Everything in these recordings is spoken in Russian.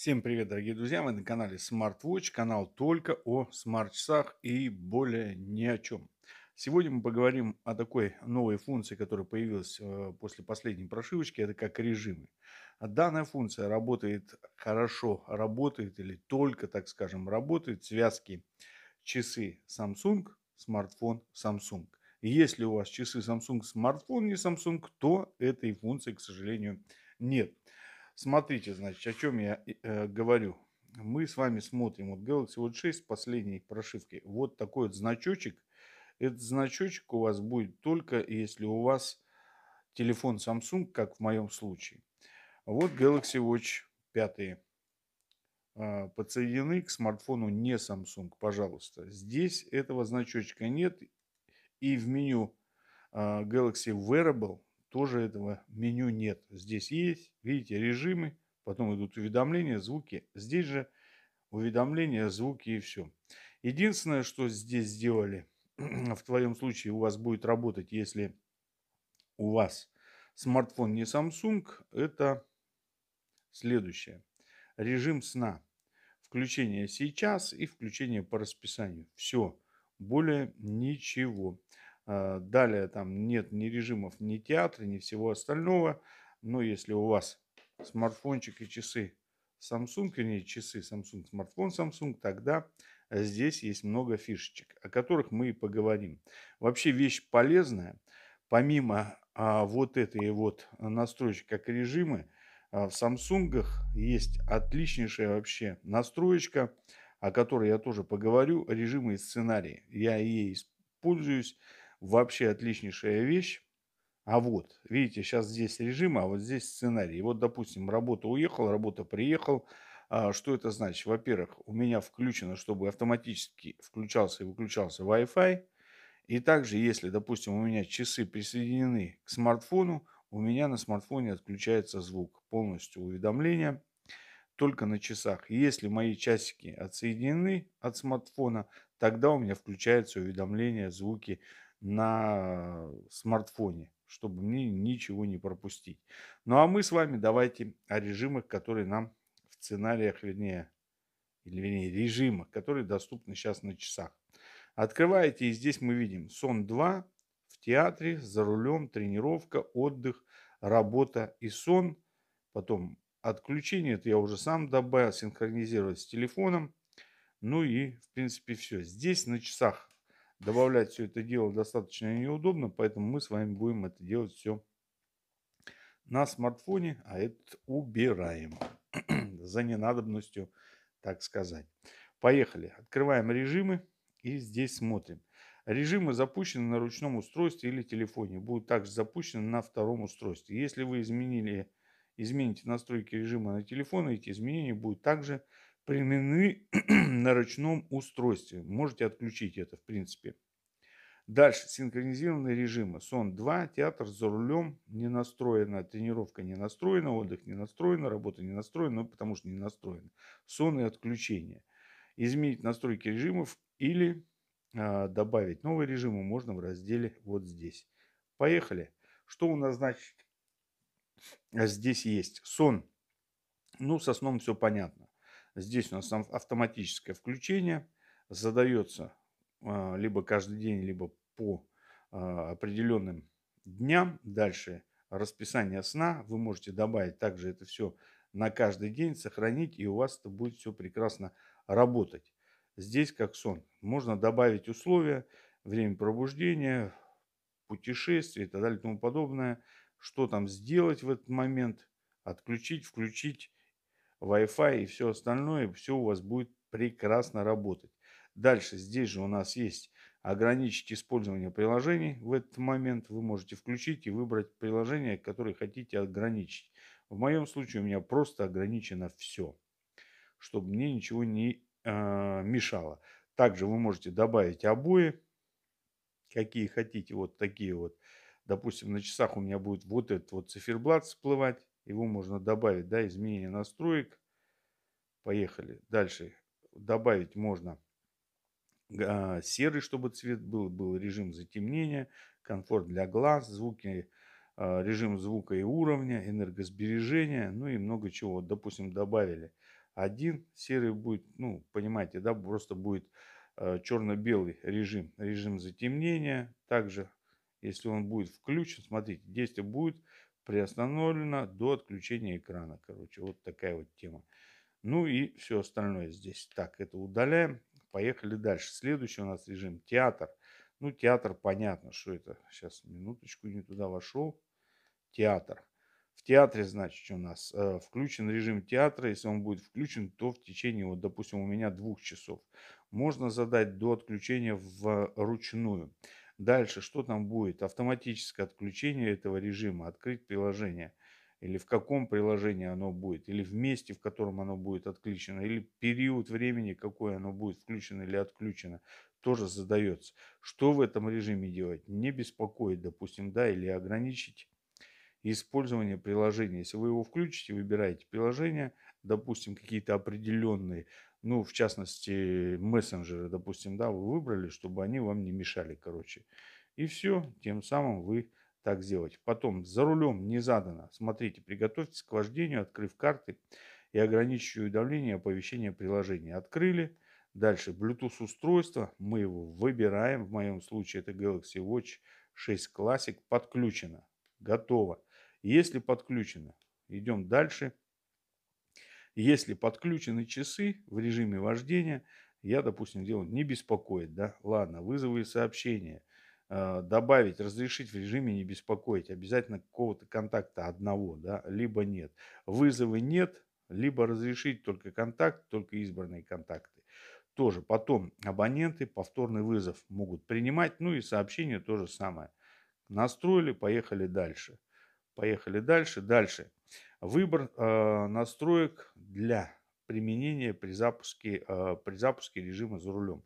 Всем привет, дорогие друзья! Вы на канале SmartWatch, канал только о смарт-часах и более ни о чем. Сегодня мы поговорим о такой новой функции, которая появилась э, после последней прошивочки, это как режимы. Данная функция работает хорошо, работает или только, так скажем, работает связки часы Samsung, смартфон Samsung. Если у вас часы Samsung, смартфон не Samsung, то этой функции, к сожалению, нет. Нет. Смотрите, значит, о чем я э, говорю. Мы с вами смотрим, вот Galaxy Watch 6 последней прошивки, вот такой вот значочек. Этот значочек у вас будет только, если у вас телефон Samsung, как в моем случае. Вот Galaxy Watch 5 а, подсоединены к смартфону не Samsung, пожалуйста. Здесь этого значочка нет. И в меню а, Galaxy Wearable тоже этого меню нет. Здесь есть, видите, режимы, потом идут уведомления, звуки. Здесь же уведомления, звуки и все. Единственное, что здесь сделали, в твоем случае у вас будет работать, если у вас смартфон не Samsung, это следующее. Режим сна. Включение сейчас и включение по расписанию. Все. Более ничего. Э, далее там нет ни режимов, ни театра, ни всего остального. Но если у вас смартфончик и часы Samsung, или часы Samsung, смартфон Samsung, тогда здесь есть много фишечек, о которых мы и поговорим. Вообще вещь полезная. Помимо а, вот этой вот настройки как режимы, а, в Samsung есть отличнейшая вообще настроечка, о которой я тоже поговорю, режимы и сценарии. Я ей пользуюсь вообще отличнейшая вещь. А вот, видите, сейчас здесь режим, а вот здесь сценарий. вот, допустим, работа уехал, работа приехал. А что это значит? Во-первых, у меня включено, чтобы автоматически включался и выключался Wi-Fi. И также, если, допустим, у меня часы присоединены к смартфону, у меня на смартфоне отключается звук, полностью уведомления только на часах. если мои часики отсоединены от смартфона, тогда у меня включаются уведомления, звуки, на смартфоне, чтобы мне ничего не пропустить. Ну а мы с вами давайте о режимах, которые нам в сценариях, вернее, или вернее режимах, которые доступны сейчас на часах. Открываете, и здесь мы видим сон 2, в театре, за рулем, тренировка, отдых, работа и сон. Потом отключение, это я уже сам добавил, синхронизировать с телефоном. Ну и, в принципе, все. Здесь на часах Добавлять все это дело достаточно неудобно, поэтому мы с вами будем это делать все на смартфоне, а это убираем за ненадобностью, так сказать. Поехали. Открываем режимы и здесь смотрим. Режимы запущены на ручном устройстве или телефоне. Будут также запущены на втором устройстве. Если вы изменили, измените настройки режима на телефоне, эти изменения будут также применены на ручном устройстве. Можете отключить это, в принципе. Дальше. Синхронизированные режимы. Сон 2, театр за рулем. Не настроена тренировка, не настроена. Отдых не настроена, работа не настроена, ну, потому что не настроена. Сон и отключение. Изменить настройки режимов или э, добавить новые режимы можно в разделе вот здесь. Поехали. Что у нас значит здесь есть? Сон. Ну, со сном все понятно. Здесь у нас автоматическое включение. Задается а, либо каждый день, либо по а, определенным дням. Дальше расписание сна. Вы можете добавить также это все на каждый день, сохранить, и у вас это будет все прекрасно работать. Здесь как сон. Можно добавить условия, время пробуждения, путешествие и так далее и тому подобное. Что там сделать в этот момент, отключить, включить Wi-Fi и все остальное, все у вас будет прекрасно работать. Дальше здесь же у нас есть ограничить использование приложений. В этот момент вы можете включить и выбрать приложение, которое хотите ограничить. В моем случае у меня просто ограничено все, чтобы мне ничего не э, мешало. Также вы можете добавить обои, какие хотите, вот такие вот. Допустим, на часах у меня будет вот этот вот циферблат всплывать. Его можно добавить, да, изменение настроек. Поехали. Дальше. Добавить можно а, серый, чтобы цвет был, был режим затемнения, комфорт для глаз, звуки, а, режим звука и уровня, энергосбережение, ну и много чего. Допустим, добавили один, серый будет, ну, понимаете, да, просто будет а, черно-белый режим, режим затемнения. Также, если он будет включен, смотрите, действие будет приостановлено до отключения экрана. Короче, вот такая вот тема. Ну и все остальное здесь. Так, это удаляем. Поехали дальше. Следующий у нас режим театр. Ну, театр понятно, что это. Сейчас минуточку не туда вошел. Театр. В театре, значит, у нас э, включен режим театра. Если он будет включен, то в течение, вот, допустим, у меня двух часов можно задать до отключения вручную. Э, Дальше что там будет? Автоматическое отключение этого режима, открыть приложение. Или в каком приложении оно будет, или в месте, в котором оно будет отключено, или период времени, какой оно будет включено или отключено, тоже задается. Что в этом режиме делать? Не беспокоить, допустим, да, или ограничить использование приложения. Если вы его включите, выбираете приложение, допустим, какие-то определенные ну, в частности, мессенджеры, допустим, да, вы выбрали, чтобы они вам не мешали, короче. И все, тем самым вы так сделать. Потом, за рулем не задано. Смотрите, приготовьтесь к вождению, открыв карты и ограничить давление оповещения приложения. Открыли. Дальше, Bluetooth устройство. Мы его выбираем. В моем случае это Galaxy Watch 6 Classic. Подключено. Готово. Если подключено, идем дальше. Если подключены часы в режиме вождения, я, допустим, делаю не беспокоить, да, ладно, вызовы и сообщения, э, добавить, разрешить в режиме не беспокоить, обязательно какого-то контакта одного, да, либо нет. Вызовы нет, либо разрешить только контакт, только избранные контакты. Тоже потом абоненты повторный вызов могут принимать, ну и сообщение то же самое. Настроили, поехали дальше. Поехали дальше, дальше. Выбор э, настроек для применения при запуске, э, при запуске режима за рулем.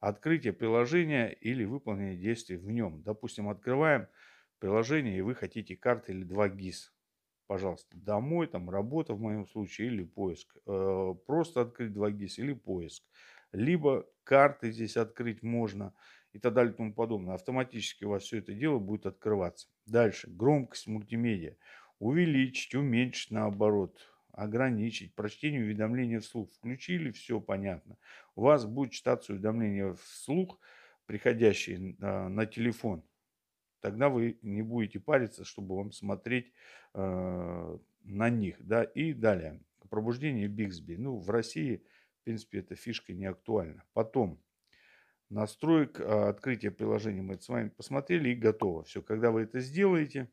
Открытие приложения или выполнение действий в нем. Допустим, открываем приложение и вы хотите карты или 2 ГИС. Пожалуйста, домой, там работа в моем случае или поиск. Э, просто открыть 2 ГИС или поиск. Либо карты здесь открыть можно и так далее и тому подобное. Автоматически у вас все это дело будет открываться. Дальше. Громкость мультимедиа увеличить, уменьшить наоборот, ограничить, прочтение уведомления вслух. Включили, все понятно. У вас будет читаться уведомление вслух, приходящие а, на, телефон. Тогда вы не будете париться, чтобы вам смотреть а, на них. Да? И далее. Пробуждение Бигсби. Ну, в России, в принципе, эта фишка не актуальна. Потом настроек, а, открытие приложения мы это с вами посмотрели и готово. Все, когда вы это сделаете,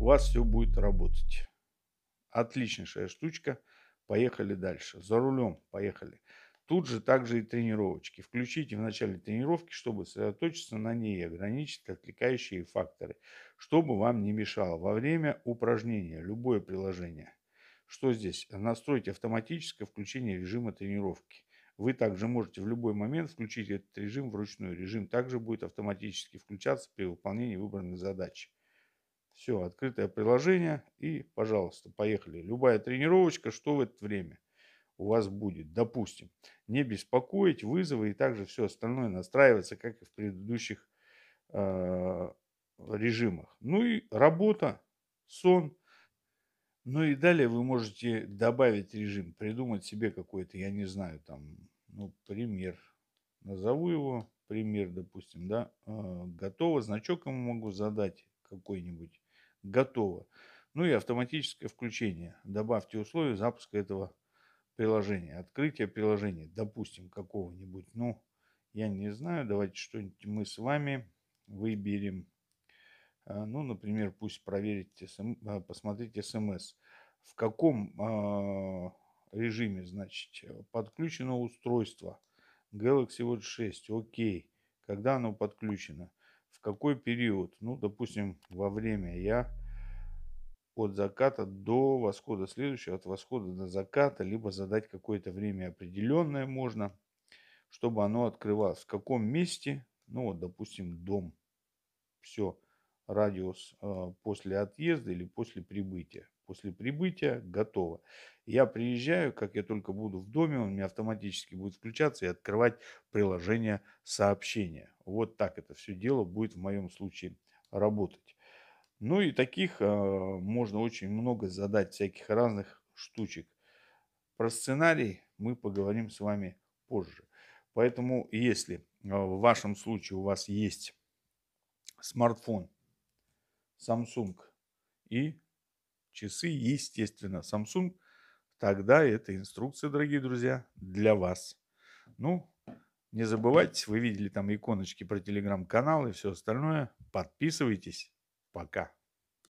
у вас все будет работать. Отличнейшая штучка. Поехали дальше. За рулем. Поехали. Тут же также и тренировочки. Включите в начале тренировки, чтобы сосредоточиться на ней и ограничить отвлекающие факторы, чтобы вам не мешало. Во время упражнения любое приложение. Что здесь? Настройте автоматическое включение режима тренировки. Вы также можете в любой момент включить этот режим вручную. Режим также будет автоматически включаться при выполнении выбранной задачи. Все, открытое приложение и, пожалуйста, поехали. Любая тренировочка, что в это время у вас будет, допустим. Не беспокоить, вызовы и также все остальное настраиваться как и в предыдущих э, режимах. Ну и работа, сон. Ну и далее вы можете добавить режим, придумать себе какой-то, я не знаю, там, ну, пример. Назову его, пример, допустим, да, э, готово, значок ему могу задать какой-нибудь Готово. Ну и автоматическое включение. Добавьте условия запуска этого приложения. Открытие приложения, допустим, какого-нибудь. Ну, я не знаю. Давайте что-нибудь мы с вами выберем. А, ну, например, пусть проверите, а, посмотрите смс. В каком а, режиме, значит, подключено устройство Galaxy Watch 6. Окей. Когда оно подключено? в какой период? Ну, допустим, во время я от заката до восхода следующего, от восхода до заката, либо задать какое-то время определенное можно, чтобы оно открывалось. В каком месте? Ну, вот, допустим, дом. Все, радиус э, после отъезда или после прибытия. После прибытия готово. Я приезжаю, как я только буду в доме, он мне автоматически будет включаться и открывать приложение сообщения. Вот так это все дело будет в моем случае работать. Ну и таких э, можно очень много задать всяких разных штучек. Про сценарий мы поговорим с вами позже. Поэтому если а, в вашем случае у вас есть смартфон Samsung и часы, естественно, Samsung, тогда эта инструкция, дорогие друзья, для вас. Ну, не забывайте, вы видели там иконочки про телеграм-канал и все остальное. Подписывайтесь. Пока.